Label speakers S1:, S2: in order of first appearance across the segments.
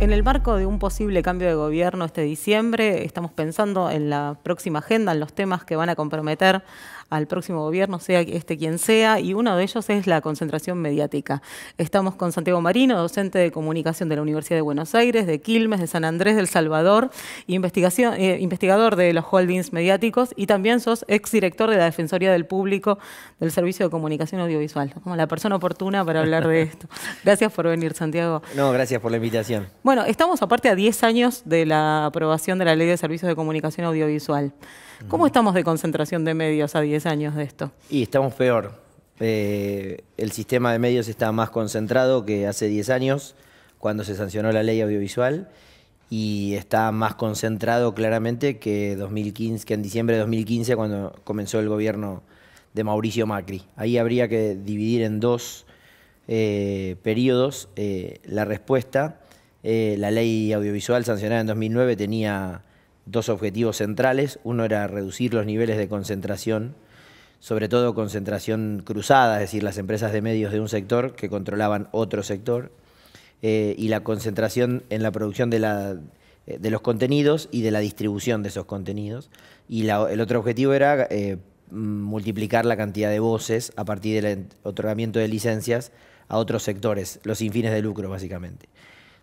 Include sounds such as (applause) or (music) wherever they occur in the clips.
S1: En el marco de un posible cambio de gobierno este diciembre, estamos pensando en la próxima agenda, en los temas que van a comprometer al próximo gobierno, sea este quien sea, y uno de ellos es la concentración mediática. Estamos con Santiago Marino, docente de comunicación de la Universidad de Buenos Aires, de Quilmes, de San Andrés, del Salvador, eh, investigador de los holdings mediáticos y también sos exdirector de la Defensoría del Público del Servicio de Comunicación Audiovisual, como la persona oportuna para hablar de esto. (laughs) Gracias por venir, Santiago.
S2: No, gracias por la invitación.
S1: Bueno, estamos aparte a 10 años de la aprobación de la Ley de Servicios de Comunicación Audiovisual. ¿Cómo estamos de concentración de medios a 10 años de esto?
S2: Y estamos peor. Eh, el sistema de medios está más concentrado que hace 10 años, cuando se sancionó la ley audiovisual, y está más concentrado claramente que, 2015, que en diciembre de 2015, cuando comenzó el gobierno de Mauricio Macri. Ahí habría que dividir en dos eh, periodos eh, la respuesta. la ley audiovisual sancionada en 2009 tenía dos objetivos centrales. Uno era reducir los niveles de concentración, sobre todo concentración cruzada, es decir, las empresas de medios de un sector que controlaban otro sector, eh, y la concentración en la producción de, los contenidos y de la distribución de esos contenidos. Y el otro objetivo era eh, multiplicar la cantidad de voces a partir del otorgamiento de licencias a otros sectores, los sin fines de lucro básicamente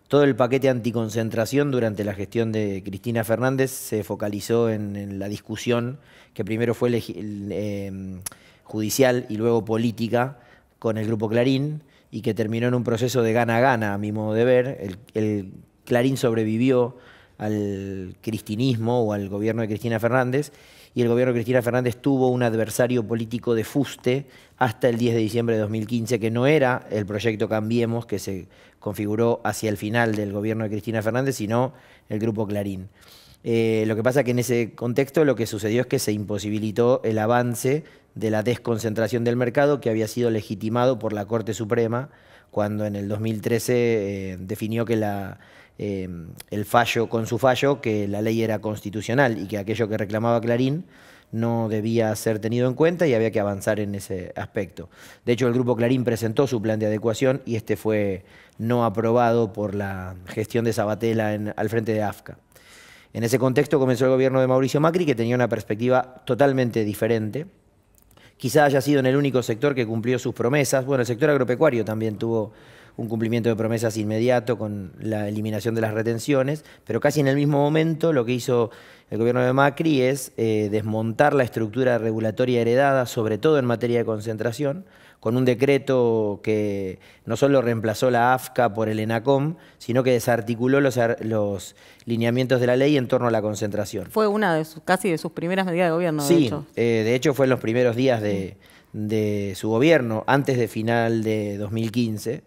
S2: todo el paquete anticoncentración durante la gestión de Cristina Fernández se focalizó en, la discusión que primero fue em, judicial y luego política con el grupo Clarín y que terminó en un proceso de gana gana, a mi modo de ver. el Clarín sobrevivió al cristinismo o al gobierno de Cristina Fernández y el gobierno de Cristina Fernández tuvo un adversario político de fuste hasta el 10 de diciembre de 2015, que no era el proyecto Cambiemos que se configuró hacia el final del gobierno de Cristina Fernández, sino el grupo Clarín. Eh, lo que pasa que en ese contexto lo que sucedió es que se imposibilitó el avance de la desconcentración del mercado que había sido legitimado por la Corte Suprema cuando en el 2013 eh, definió que la, Em, el fallo con su fallo que la ley era constitucional y que aquello que reclamaba Clarín no debía ser tenido en cuenta y había que avanzar en ese aspecto. De hecho, el grupo Clarín presentó su plan de adecuación y este fue no aprobado por la gestión de Sabatella al frente de AFCA. En ese contexto comenzó el gobierno de Mauricio Macri, que tenía una perspectiva totalmente diferente. Quizá haya sido en el único sector que cumplió sus promesas. Bueno, el sector agropecuario también tuvo un cumplimiento de promesas inmediato con la eliminación de las retenciones, pero casi en el mismo momento lo que hizo el gobierno de Macri es eh, desmontar la estructura regulatoria heredada, sobre todo en materia de concentración, con un decreto que no solo reemplazó la AFCA por el ENACOM, sino que desarticuló los, lineamientos de la ley en torno a la concentración.
S1: Fue una de sus, casi de sus primeras medidas de gobierno, sí,
S2: eh, de hecho. fue en los primeros días de, de su gobierno, antes de final de 2015.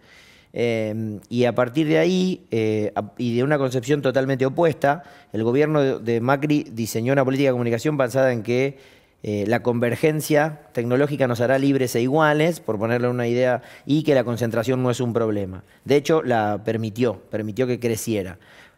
S2: Em, y a partir de ahí, eh, y de una concepción totalmente opuesta, el gobierno de Macri diseñó una política de comunicación basada en que eh, la convergencia tecnológica nos hará libres e iguales, por ponerle una idea, y que la concentración no es un problema. De hecho, la permitió, permitió que creciera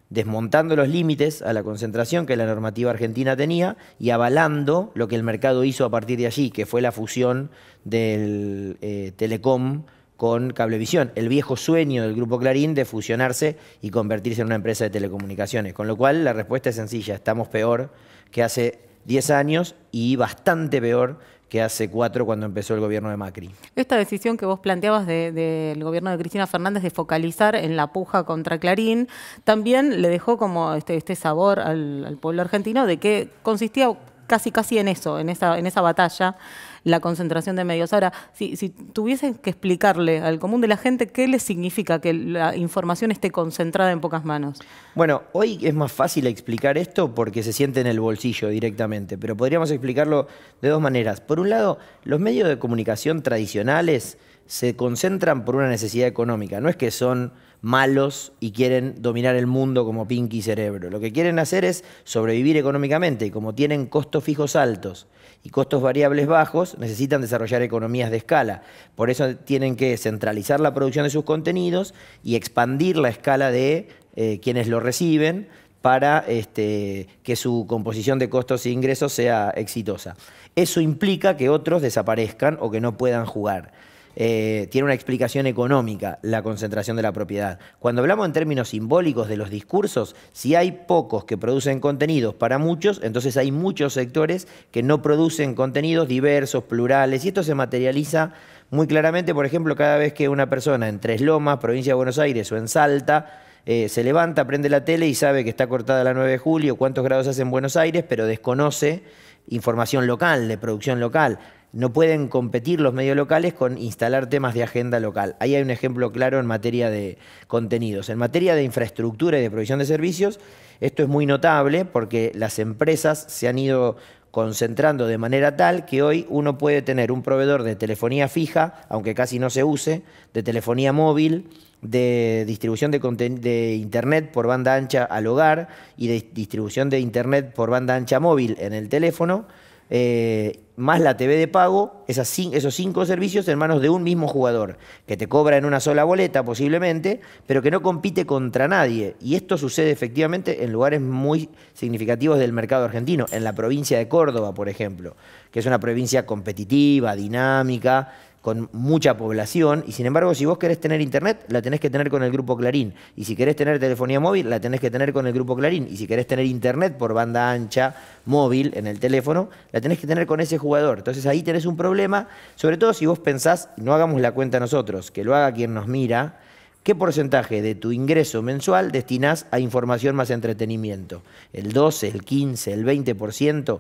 S2: desmontando los límites a la concentración que la normativa argentina tenía y avalando lo que el mercado hizo a partir de allí, que fue la fusión del eh, telecom con Cablevisión, el viejo sueño del Grupo Clarín de fusionarse y convertirse en una empresa de telecomunicaciones. Con lo cual, la respuesta es sencilla, estamos peor que hace 10 años y bastante peor que hace cuatro cuando empezó el gobierno de Macri.
S1: Esta decisión que vos planteabas del gobierno de Cristina Fernández de focalizar en la puja contra Clarín, también le dejó como este, este sabor al, al pueblo argentino de que consistía casi, casi en eso, en esa, batalla, la concentración de medios. Ahora, si, si tuviesen que explicarle al común de la gente qué le significa que la información esté concentrada en pocas manos.
S2: Bueno, hoy es más fácil explicar esto porque se siente en el bolsillo directamente, pero podríamos explicarlo de dos maneras. Por un lado, los medios de comunicación tradicionales, se concentran por una necesidad económica. No es que son malos y quieren dominar el mundo como Pinky Cerebro. Lo que quieren hacer es sobrevivir económicamente y como tienen costos fijos altos y costos variables bajos, necesitan desarrollar economías de escala. Por eso tienen que centralizar la producción de sus contenidos y expandir la escala de eh, quienes lo reciben para este, que su composición de costos e ingresos sea exitosa. Eso implica que otros desaparezcan o que no puedan jugar. Eh, tiene una explicación económica la concentración de la propiedad. Cuando hablamos en términos simbólicos de los discursos, si hay pocos que producen contenidos para muchos, entonces hay muchos sectores que no producen contenidos diversos, plurales, y esto se materializa muy claramente, por ejemplo, cada vez que una persona en Tres Lomas, provincia de Buenos Aires o en Salta, eh, se levanta, prende la tele y sabe que está cortada la 9 de julio, cuántos grados hace en Buenos Aires, pero desconoce información local, de producción local no pueden competir los medios locales con instalar temas de agenda local. Ahí hay un ejemplo claro en materia de contenidos. En materia de infraestructura y de provisión de servicios, esto es muy notable porque las empresas se han ido concentrando de manera tal que hoy uno puede tener un proveedor de telefonía fija, aunque casi no se use, de telefonía móvil, de distribución de, de, Internet por banda ancha al hogar y de distribución de Internet por banda ancha móvil en el teléfono eh, más la TV de pago, esos cinco servicios en manos de un mismo jugador, que te cobra en una sola boleta posiblemente, pero que no compite contra nadie. Y esto sucede efectivamente en lugares muy significativos del mercado argentino, en la provincia de Córdoba, por ejemplo, que es una provincia competitiva, dinámica, con mucha población y sin embargo si vos querés tener internet la tenés que tener con el grupo Clarín y si querés tener telefonía móvil la tenés que tener con el grupo Clarín y si querés tener internet por banda ancha móvil en el teléfono la tenés que tener con ese jugador entonces ahí tenés un problema sobre todo si vos pensás no hagamos la cuenta nosotros que lo haga quien nos mira ¿Qué porcentaje de tu ingreso mensual destinás a información más entretenimiento? ¿El 12, el 15, el 20%?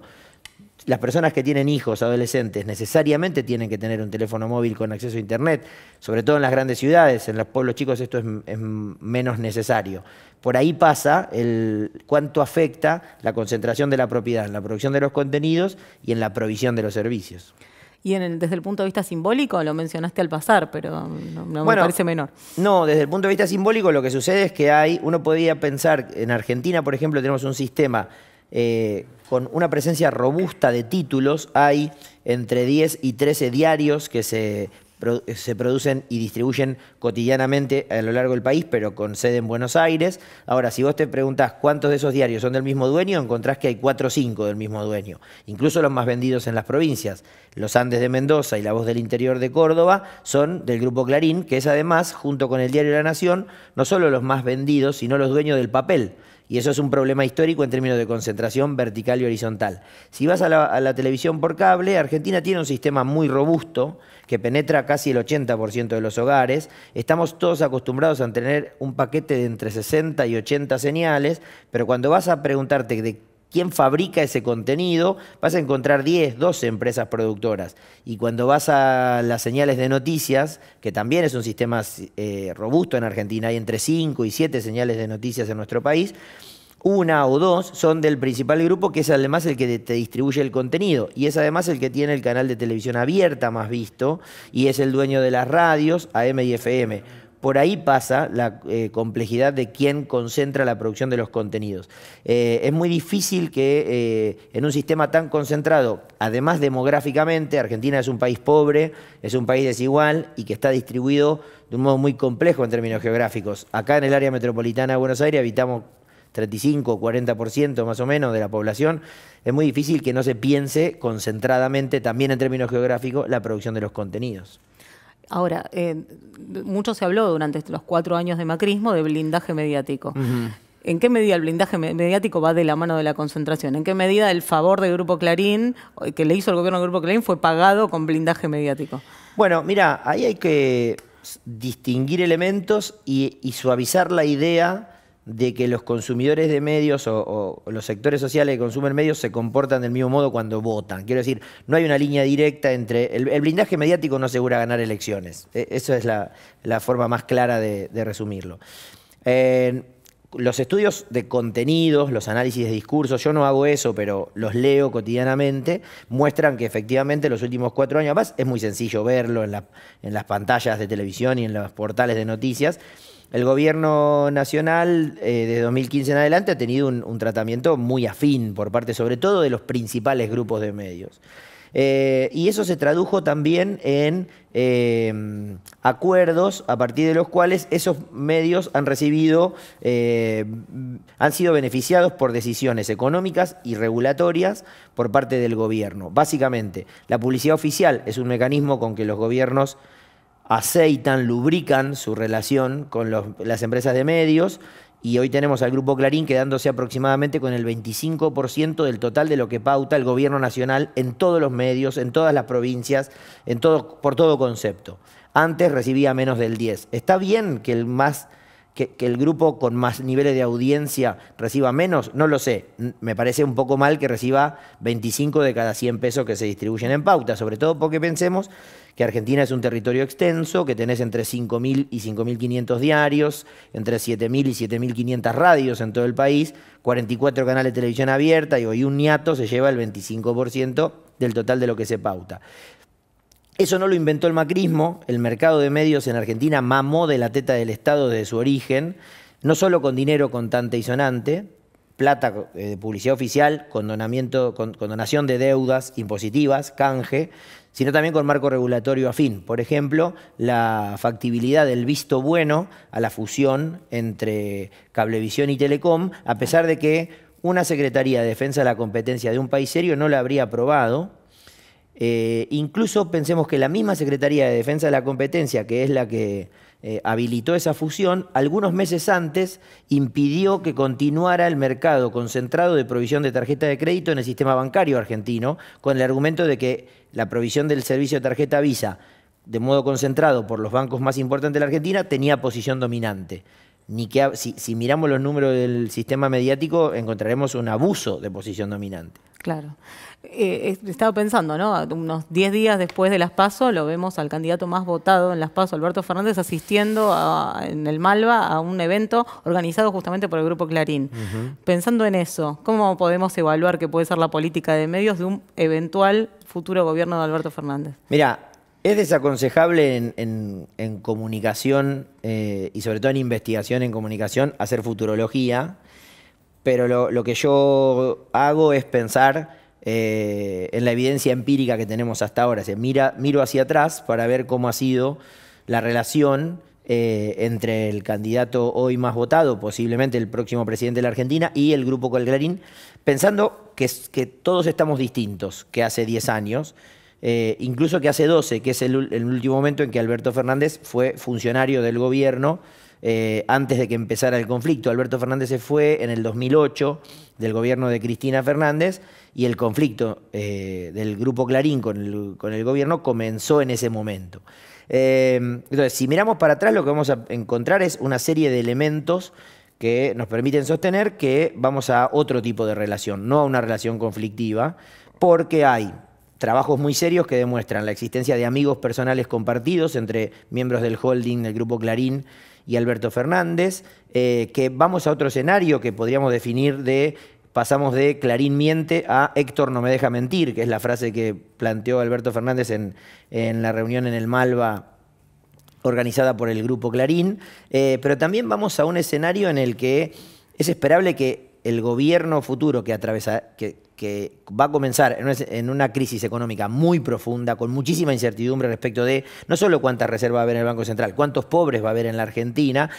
S2: las personas que tienen hijos, adolescentes, necesariamente tienen que tener un teléfono móvil con acceso a Internet, sobre todo en las grandes ciudades, en los pueblos chicos esto es, menos necesario. Por ahí pasa el, cuánto afecta la concentración de la propiedad en la producción de los contenidos y en la provisión de los servicios.
S1: Y desde el punto de vista simbólico, lo mencionaste al pasar, pero no, me parece
S2: menor. No, desde el punto de vista simbólico lo que sucede es que hay, uno podría pensar, en Argentina, por ejemplo, tenemos un sistema eh, con una presencia robusta de títulos. Hay entre 10 y 13 diarios que se, se producen y distribuyen cotidianamente a lo largo del país, pero con sede en Buenos Aires. Ahora, si vos te preguntas cuántos de esos diarios son del mismo dueño, encontrás que hay 4 o 5 del mismo dueño, incluso los más vendidos en las provincias. Los Andes de Mendoza y La Voz del Interior de Córdoba son del grupo Clarín, que es además, junto con el diario La Nación, no solo los más vendidos, sino los dueños del papel. Y eso es un problema histórico en términos de concentración vertical y horizontal. Si vas a la, televisión por cable, Argentina tiene un sistema muy robusto que penetra casi el 80% de los hogares. Estamos todos acostumbrados a tener un paquete de entre 60 y 80 señales, pero cuando vas a preguntarte de quién fabrica ese contenido, vas a encontrar 10, 12 empresas productoras. Y cuando vas a las señales de noticias, que también es un sistema eh, robusto en Argentina, hay entre 5 y 7 señales de noticias en nuestro país, una o dos son del principal grupo, que es además el que te distribuye el contenido. Y es además el que tiene el canal de televisión abierta más visto, y es el dueño de las radios, AM y FM. Por ahí pasa la eh, complejidad de quién concentra la producción de los contenidos. Eh, es muy difícil que eh, en un sistema tan concentrado, además demográficamente, Argentina es un país pobre, es un país desigual y que está distribuido de un modo muy complejo en términos geográficos. Acá en el área metropolitana de Buenos Aires habitamos 35 40% más o menos de la población, es muy difícil que no se piense concentradamente, también en términos geográficos, la producción de los contenidos.
S1: Ahora, eh, mucho se habló durante los cuatro años de macrismo de blindaje mediático. ¿En qué medida el blindaje mediático va de la mano de la concentración? ¿En qué medida el favor del Grupo Clarín, que le hizo el gobierno del Grupo Clarín, fue pagado con blindaje mediático?
S2: Bueno, mira, ahí hay que distinguir elementos y suavizar la idea de que los consumidores de medios o, los sectores sociales que consumen medios se comportan del mismo modo cuando votan. Quiero decir, no hay una línea directa entre... El, blindaje mediático no asegura ganar elecciones. E, Esa es la, forma más clara de, resumirlo. los estudios de contenidos, los análisis de discursos, yo no hago eso, pero los leo cotidianamente, muestran que efectivamente los últimos cuatro años, más es muy sencillo verlo en las pantallas de televisión y en los portales de noticias, el gobierno nacional, desde eh, 2015 en adelante, ha tenido un, tratamiento muy afín por parte, sobre todo, de los principales grupos de medios. Eh, y eso se tradujo también en eh, acuerdos a partir de los cuales esos medios han recibido, han sido beneficiados por decisiones económicas y regulatorias por parte del gobierno. Básicamente, la publicidad oficial es un mecanismo con que los gobiernos aceitan, lubrican su relación con las empresas de medios y hoy tenemos al Grupo Clarín quedándose aproximadamente con el 25% del total de lo que pauta el gobierno nacional en todos los medios, en todas las provincias, en todo, por todo concepto. Antes recibía menos del 10. ¿Está bien que el, más, que el grupo con más niveles de audiencia reciba menos? No lo sé. Me parece un poco mal que reciba 25 de cada 100 pesos que se distribuyen en pauta, sobre todo porque pensemos que Argentina es un territorio extenso, que tenés entre 5.000 y 5.500 diarios, entre 7.000 y 7.500 radios en todo el país, 44 canales de televisión abierta, y hoy un niato se lleva el 25% del total de lo que se pauta. Eso no lo inventó el macrismo, el mercado de medios en Argentina mamó de la teta del Estado desde su origen, no solo con dinero contante y sonante, plata eh, de publicidad oficial, condonación de deudas impositivas, canje, sino también con marco regulatorio afín. Por ejemplo, la factibilidad del visto bueno a la fusión entre Cablevisión y Telecom, a pesar de que una Secretaría de Defensa de la Competencia de un país serio no la habría aprobado, eh, incluso pensemos que la misma Secretaría de Defensa de la Competencia, que es la que eh, habilitó esa fusión, algunos meses antes impidió que continuara el mercado concentrado de provisión de tarjeta de crédito en el sistema bancario argentino, con el argumento de que la provisión del servicio de tarjeta Visa, de modo concentrado por los bancos más importantes de la Argentina, tenía posición dominante. Ni que, si, si miramos los números del sistema mediático, encontraremos un abuso de posición dominante.
S1: Claro. Eh, he estado pensando, ¿no? Unos 10 días después de las PASO lo vemos al candidato más votado en las PASO, Alberto Fernández, asistiendo en el Malva a un evento organizado justamente por el Grupo Clarín. Pensando en eso, ¿cómo podemos evaluar qué puede ser la política de medios de un eventual futuro gobierno de Alberto Fernández?
S2: Mira, es desaconsejable en, comunicación eh, y sobre todo en investigación en comunicación hacer futurología, pero lo que yo hago es pensar eh, en la evidencia empírica que tenemos hasta ahora. mira, miro hacia atrás para ver cómo ha sido la relación eh, entre el candidato hoy más votado, posiblemente el próximo presidente de la Argentina, y el grupo Colgarín, pensando que, todos estamos distintos que hace 10 años. Eh, incluso que hace 12, que es el, último momento en que Alberto Fernández fue funcionario del gobierno eh, antes de que empezara el conflicto. Alberto Fernández se fue en el 2008 del gobierno de Cristina Fernández y el conflicto eh, del grupo Clarín con el, gobierno comenzó en ese momento. Eh, entonces, si miramos para atrás, lo que vamos a encontrar es una serie de elementos que nos permiten sostener que vamos a otro tipo de relación, no a una relación conflictiva, porque hay trabajos muy serios que demuestran la existencia de amigos personales compartidos entre miembros del holding, del grupo Clarín, y Alberto Fernández, eh, que vamos a otro escenario que podríamos definir de pasamos de Clarín miente a Héctor no me deja mentir, que es la frase que planteó Alberto Fernández en, la reunión en el Malva organizada por el grupo Clarín, eh, pero también vamos a un escenario en el que es esperable que el gobierno futuro que, que, va a comenzar en una, crisis económica muy profunda, con muchísima incertidumbre respecto de no solo cuántas reservas va a haber en el Banco Central, cuántos pobres va a haber en la Argentina,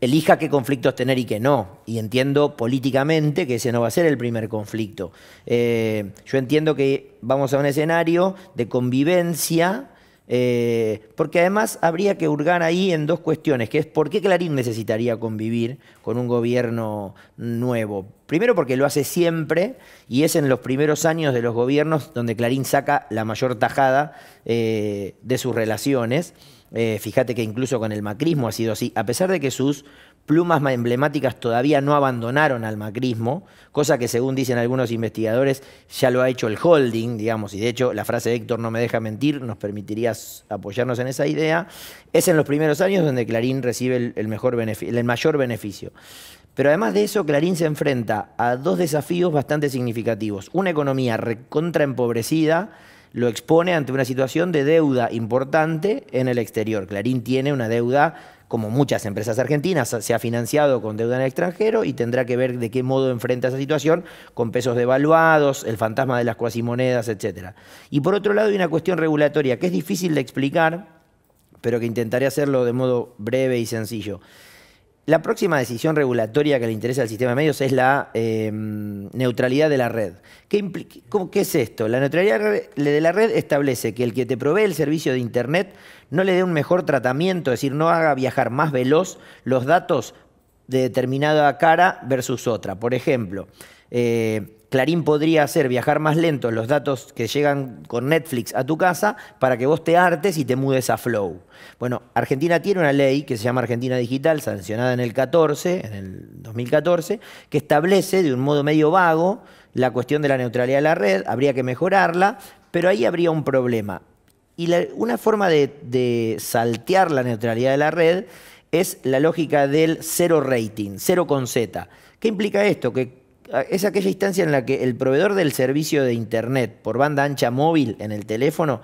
S2: elija qué conflictos tener y qué no. Y entiendo políticamente que ese no va a ser el primer conflicto. Eh, yo entiendo que vamos a un escenario de convivencia eh, porque además habría que hurgar ahí en dos cuestiones, que es por qué Clarín necesitaría convivir con un gobierno nuevo. Primero porque lo hace siempre y es en los primeros años de los gobiernos donde Clarín saca la mayor tajada eh, de sus relaciones. Eh, fíjate que incluso con el macrismo ha sido así, a pesar de que sus plumas emblemáticas todavía no abandonaron al macrismo, cosa que según dicen algunos investigadores ya lo ha hecho el holding, digamos, y de hecho la frase de Héctor no me deja mentir nos permitiría apoyarnos en esa idea, es en los primeros años donde Clarín recibe el, el mayor beneficio. Pero además de eso, Clarín se enfrenta a dos desafíos bastante significativos. Una economía recontraempobrecida, lo expone ante una situación de deuda importante en el exterior. Clarín tiene una deuda, como muchas empresas argentinas, se ha financiado con deuda en el extranjero y tendrá que ver de qué modo enfrenta esa situación con pesos devaluados, el fantasma de las cuasimonedas, etc. Y por otro lado hay una cuestión regulatoria que es difícil de explicar, pero que intentaré hacerlo de modo breve y sencillo. La próxima decisión regulatoria que le interesa al sistema de medios es la em, neutralidad de la red. ¿Qué, ¿Qué, es esto? La neutralidad de la red establece que el que te provee el servicio de Internet no le dé un mejor tratamiento, es decir, no haga viajar más veloz los datos de determinada cara versus otra. Por ejemplo, eh, Clarín podría hacer viajar más lento los datos que llegan con Netflix a tu casa para que vos te hartes y te mudes a Flow. Bueno, Argentina tiene una ley que se llama Argentina Digital, sancionada en el 14, en el 2014, que establece de un modo medio vago la cuestión de la neutralidad de la red, habría que mejorarla, pero ahí habría un problema. Y una forma de, de saltear la neutralidad de la red es la lógica del cero rating, cero con Z. ¿Qué implica esto? Que es aquella instancia en la que el proveedor del servicio de Internet por banda ancha móvil en el teléfono,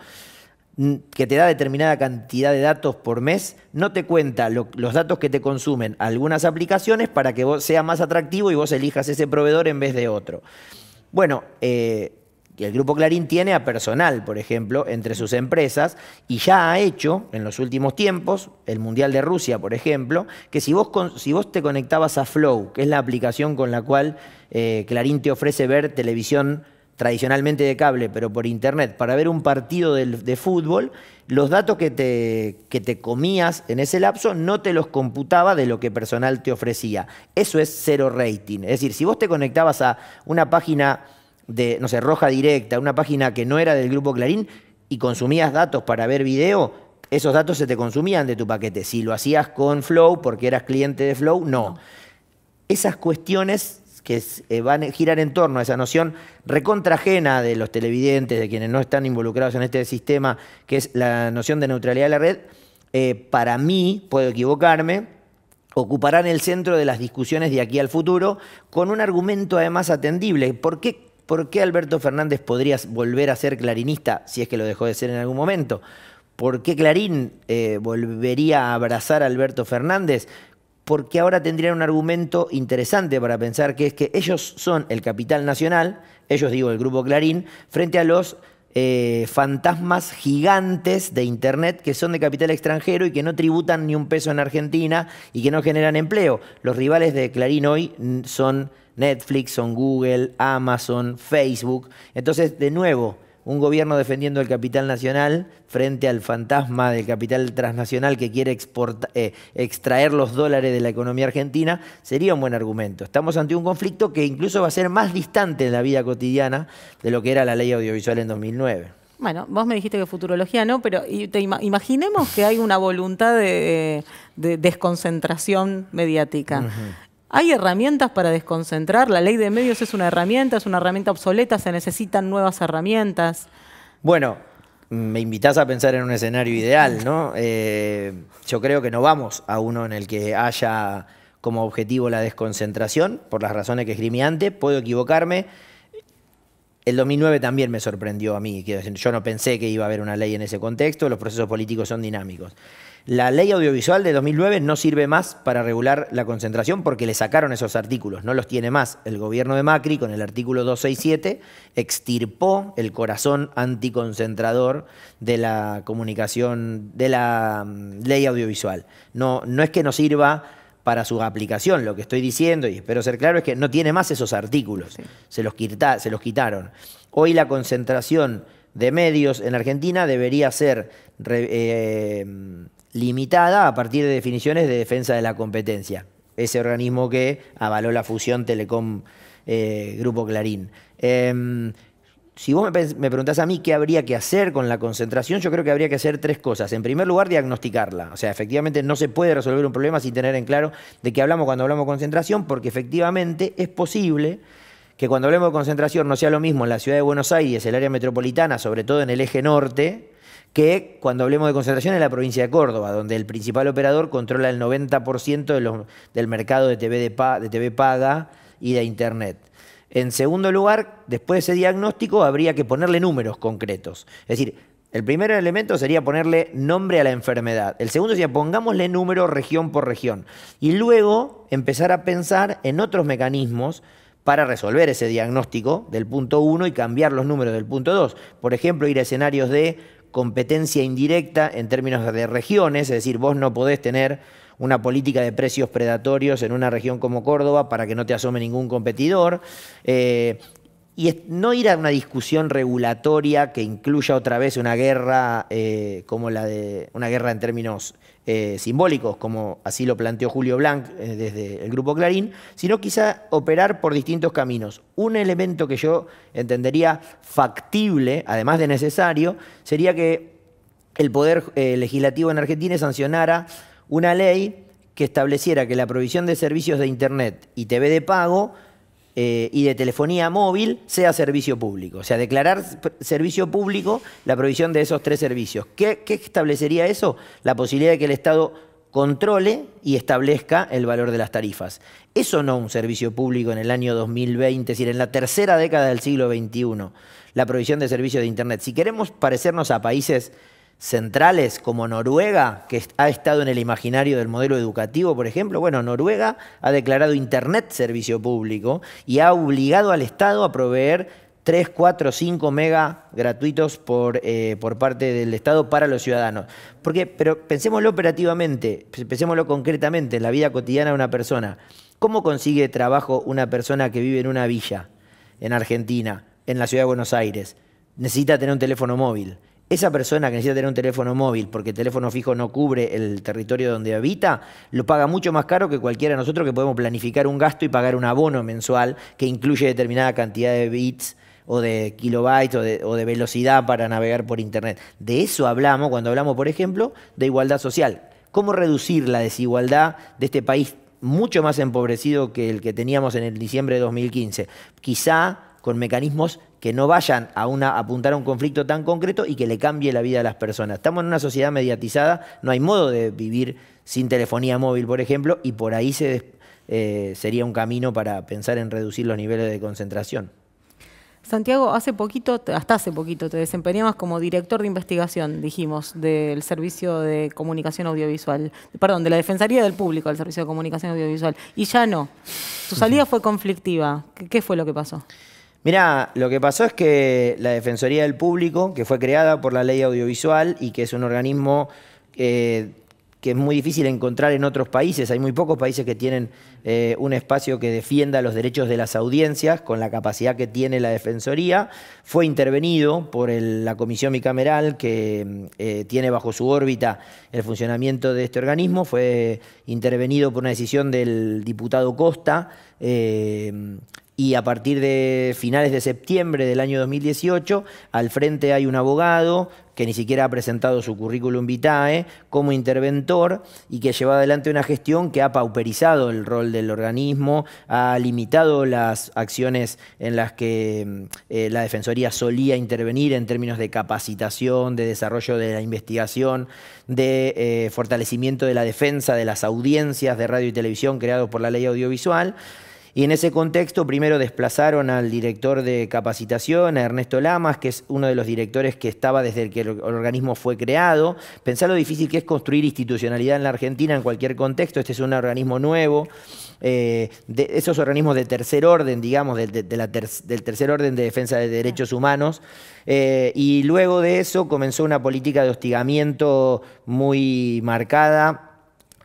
S2: que te da determinada cantidad de datos por mes, no te cuenta los datos que te consumen algunas aplicaciones para que vos sea más atractivo y vos elijas ese proveedor en vez de otro. Bueno, eh, el Grupo Clarín tiene a personal, por ejemplo, entre sus empresas y ya ha hecho en los últimos tiempos, el Mundial de Rusia, por ejemplo, que si vos, si vos te conectabas a Flow, que es la aplicación con la cual eh, Clarín te ofrece ver televisión tradicionalmente de cable, pero por internet, para ver un partido de, fútbol, los datos que te, que te, comías en ese lapso no te los computaba de lo que personal te ofrecía. Eso es cero rating. Es decir, si vos te conectabas a una página de, no sé, Roja Directa, una página que no era del grupo Clarín y consumías datos para ver video, esos datos se te consumían de tu paquete. Si lo hacías con Flow porque eras cliente de Flow, no. Esas cuestiones que eh, van a girar en torno a esa noción recontrajena de los televidentes, de quienes no están involucrados en este sistema, que es la noción de neutralidad de la red, eh, para mí, puedo equivocarme, ocuparán el centro de las discusiones de aquí al futuro, con un argumento además atendible. ¿Por qué ¿Por qué Alberto Fernández podría volver a ser clarinista si es que lo dejó de ser en algún momento? ¿Por qué Clarín eh, volvería a abrazar a Alberto Fernández? Porque ahora tendrían un argumento interesante para pensar que es que ellos son el capital nacional, ellos digo el grupo Clarín, frente a los eh, fantasmas gigantes de Internet que son de capital extranjero y que no tributan ni un peso en Argentina y que no generan empleo. Los rivales de Clarín hoy son Netflix, son Google, Amazon, Facebook. Entonces, de nuevo, un gobierno defendiendo el capital nacional frente al fantasma del capital transnacional que quiere eh, extraer los dólares de la economía argentina, sería un buen argumento. Estamos ante un conflicto que incluso va a ser más distante en la vida cotidiana de lo que era la ley audiovisual en 2009.
S1: Bueno, vos me dijiste que futurología no, pero imaginemos que hay una voluntad de, desconcentración mediática. Hay herramientas para desconcentrar. La ley de medios es una herramienta, es una herramienta obsoleta, se necesitan nuevas herramientas. Bueno,
S2: me invitas a pensar en un escenario ideal, ¿no? Eh, yo creo que no vamos a uno en el que haya como objetivo la desconcentración, por las razones que esgrimiante antes, puedo equivocarme. El 2009 también me sorprendió a mí, yo no pensé que iba a haber una ley en ese contexto, los procesos políticos son dinámicos. La ley audiovisual de 2009 no sirve más para regular la concentración porque le sacaron esos artículos, no los tiene más. El gobierno de Macri, con el artículo 267, extirpó el corazón anticoncentrador de la comunicación, de la mm, ley audiovisual. No, no es que no sirva para su aplicación. Lo que estoy diciendo, y espero ser claro, es que no tiene más esos artículos. Se, los se los quitaron. Hoy la concentración de medios en Argentina debería ser... Eh, limitada a partir de definiciones de defensa de la competencia, ese organismo que avaló la fusión Telecom eh, Grupo Clarín. Em, si vos me, me preguntás a mí qué habría que hacer con la concentración, yo creo que habría que hacer tres cosas. En primer lugar, diagnosticarla. O sea, efectivamente no se puede resolver un problema sin tener en claro de qué hablamos cuando hablamos de concentración, porque efectivamente es posible que cuando hablemos de concentración no sea lo mismo en la ciudad de Buenos Aires, el área metropolitana, sobre todo en el eje norte, que cuando hablemos de concentración es la provincia de Córdoba, donde el principal operador controla el 90% de los, del mercado de TV, de, de TV paga y de Internet. En segundo lugar, después de ese diagnóstico habría que ponerle números concretos. Es decir, el primer elemento sería ponerle nombre a la enfermedad. El segundo sería pongámosle número región por región. Y luego empezar a pensar en otros mecanismos para resolver ese diagnóstico del punto 1 y cambiar los números del punto 2. Por ejemplo, ir a escenarios de competencia indirecta en términos de regiones, es decir, vos no podés tener una política de precios predatorios en una región como Córdoba para que no te asome ningún competidor. Eh, y no ir a una discusión regulatoria que incluya otra vez una guerra eh, como la de una guerra en términos eh, simbólicos, como así lo planteó Julio Blanc eh, desde el grupo Clarín, sino quizá operar por distintos caminos. Un elemento que yo entendería factible, además de necesario, sería que el Poder Legislativo en Argentina sancionara una ley que estableciera que la provisión de servicios de Internet y TV de pago eh, y de telefonía móvil sea servicio público. O sea, declarar servicio público la provisión de esos tres servicios. ¿Qué, establecería eso? La posibilidad de que el Estado controle y establezca el valor de las tarifas. Eso no un servicio público en el año 2020, es decir, en la tercera década del siglo XXI, la provisión de servicios de Internet. Si queremos parecernos a países centrales como Noruega, que ha estado en el imaginario del modelo educativo, por ejemplo. Bueno, Noruega ha declarado Internet servicio público y ha obligado al Estado a proveer 3, 4, 5 mega gratuitos eh, por, parte del Estado para los ciudadanos. Porque, pero pensémoslo operativamente, pensémoslo concretamente, en la vida cotidiana de una persona. ¿Cómo consigue trabajo una persona que vive en una villa, en Argentina, en la ciudad de Buenos Aires? Necesita tener un teléfono móvil esa persona que necesita tener un teléfono móvil porque el teléfono fijo no cubre el territorio donde habita, lo paga mucho más caro que cualquiera de nosotros que podemos planificar un gasto y pagar un abono mensual que incluye determinada cantidad de bits o de kilobytes o de, velocidad para navegar por Internet. De eso hablamos cuando hablamos, por ejemplo, de igualdad social. ¿Cómo reducir la desigualdad de este país mucho más empobrecido que el que teníamos en el diciembre de 2015? Quizá con mecanismos que no vayan a, apuntar a un conflicto tan concreto y que le cambie la vida a las personas. Estamos en una sociedad mediatizada, no hay modo de vivir sin telefonía móvil, por ejemplo, y por ahí eh, sería un camino para pensar en reducir los niveles de concentración.
S1: Santiago, hace poquito, hasta hace poquito, te desempeñabas como director de investigación, dijimos, del Servicio de Comunicación Audiovisual, perdón, de la Defensoría del Público del Servicio de Comunicación Audiovisual, y ya no. Tu salida fue conflictiva. ¿Qué fue lo que pasó?
S2: Mirá, lo que pasó es que la Defensoría del Público, que fue creada por la ley audiovisual y que es un organismo eh, que es muy difícil encontrar en otros países, hay muy pocos países que tienen eh, un espacio que defienda los derechos de las audiencias con la capacidad que tiene la Defensoría, fue intervenido por la Comisión Bicameral que eh, tiene bajo su órbita el funcionamiento de este organismo, fue intervenido por una decisión del diputado Costa y a partir de finales de septiembre del año 2018, al frente hay un abogado que ni siquiera ha presentado su currículum vitae como interventor y que lleva adelante una gestión que ha pauperizado el rol del organismo, ha limitado las acciones en las que mm, eh, la Defensoría solía intervenir en términos de capacitación, de desarrollo de la investigación, de eh, fortalecimiento de la defensa de las audiencias de radio y televisión creados por la ley audiovisual. Y en ese contexto, primero desplazaron al director de capacitación, a Ernesto Lamas, que es uno de los directores que estaba desde que el organismo fue creado. Pensá lo difícil que es construir institucionalidad en la Argentina en cualquier contexto. Este es un organismo nuevo. Eh, de esos organismos de tercer orden, digamos, del tercer orden de defensa de derechos humanos. Eh, y luego de eso comenzó una política de hostigamiento muy marcada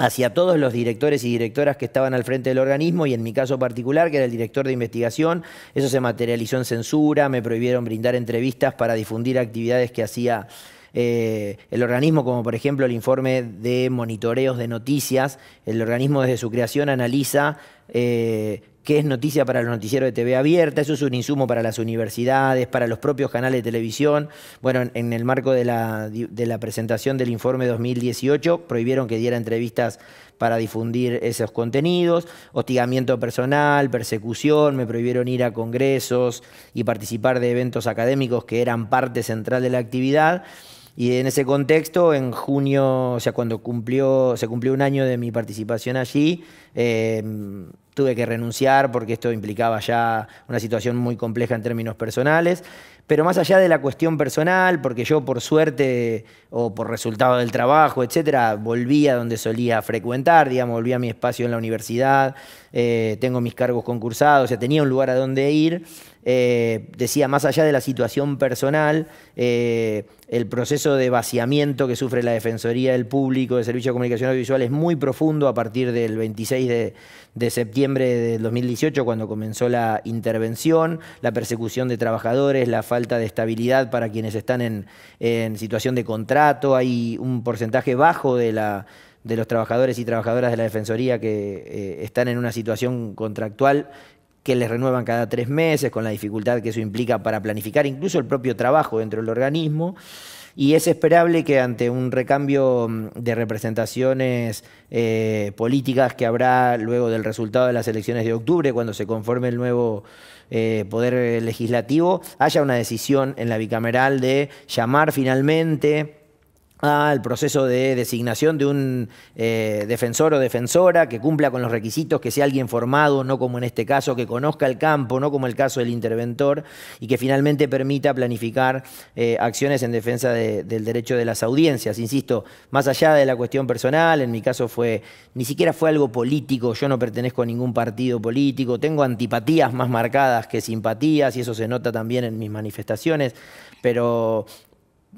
S2: hacia todos los directores y directoras que estaban al frente del organismo y en mi caso particular, que era el director de investigación, eso se materializó en censura, me prohibieron brindar entrevistas para difundir actividades que hacía eh, el organismo, como por ejemplo el informe de monitoreos de noticias. El organismo desde su creación analiza eh, que es noticia para los noticieros de TV abierta, eso es un insumo para las universidades, para los propios canales de televisión. Bueno, en el marco de la, de la presentación del informe 2018 prohibieron que diera entrevistas para difundir esos contenidos, hostigamiento personal, persecución, me prohibieron ir a congresos y participar de eventos académicos que eran parte central de la actividad. Y en ese contexto, en junio, o sea, cuando cumplió, se cumplió un año de mi participación allí, em, tuve que renunciar porque esto implicaba ya una situación muy compleja en términos personales. Pero más allá de la cuestión personal, porque yo por suerte o por resultado del trabajo, etcétera, volví a donde solía frecuentar, digamos, volví a mi espacio en la universidad, eh, tengo mis cargos concursados, o sea, tenía un lugar a donde ir. Eh, decía, más allá de la situación personal, eh, el proceso de vaciamiento que sufre la Defensoría del Público de Servicio de Comunicación Audiovisual es muy profundo a partir del 26 de, septiembre de 2018, cuando comenzó la intervención, la persecución de trabajadores, la falta de estabilidad para quienes están en, situación de contrato, hay un porcentaje bajo de la de los trabajadores y trabajadoras de la Defensoría que eh, están en una situación contractual que les renuevan cada tres meses, con la dificultad que eso implica para planificar incluso el propio trabajo dentro del organismo. Y es esperable que ante un recambio mm, de representaciones eh, políticas que habrá luego del resultado de las elecciones de octubre, cuando se conforme el nuevo eh, poder eh, legislativo, haya una decisión en la bicameral de llamar finalmente al proceso de designación de un eh, defensor o defensora que cumpla con los requisitos, que sea alguien formado, no como en este caso, que conozca el campo, no como el caso del interventor, y que finalmente permita planificar eh, acciones en defensa del derecho de las audiencias. Insisto, más allá de la cuestión personal, en mi caso fue, ni siquiera fue algo político, yo no pertenezco a ningún partido político, tengo antipatías más marcadas que simpatías, y eso se nota también en mis manifestaciones, pero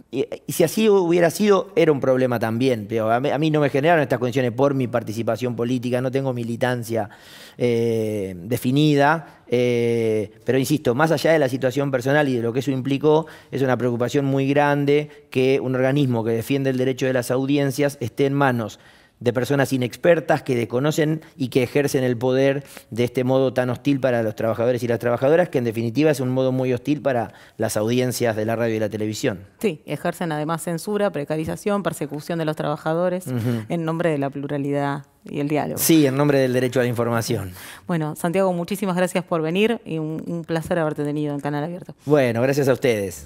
S2: y, si así hubiera sido, era un problema también. Pero a, mí, no me generaron estas condiciones por mi participación política, no tengo militancia eh, definida. Eh, pero insisto, más allá de la situación personal y de lo que eso implicó, es una preocupación muy grande que un organismo que defiende el derecho de las audiencias esté en manos de personas inexpertas que desconocen y que ejercen el poder de este modo tan hostil para los trabajadores y las trabajadoras, que en definitiva es un modo muy hostil para las audiencias de la radio y la televisión.
S1: Sí, ejercen además censura, precarización, persecución de los trabajadores en nombre de la pluralidad y el diálogo.
S2: Sí, en nombre del derecho a la información.
S1: Bueno, Santiago, muchísimas gracias por venir y un placer haberte tenido en Canal Abierto.
S2: Bueno, gracias a ustedes.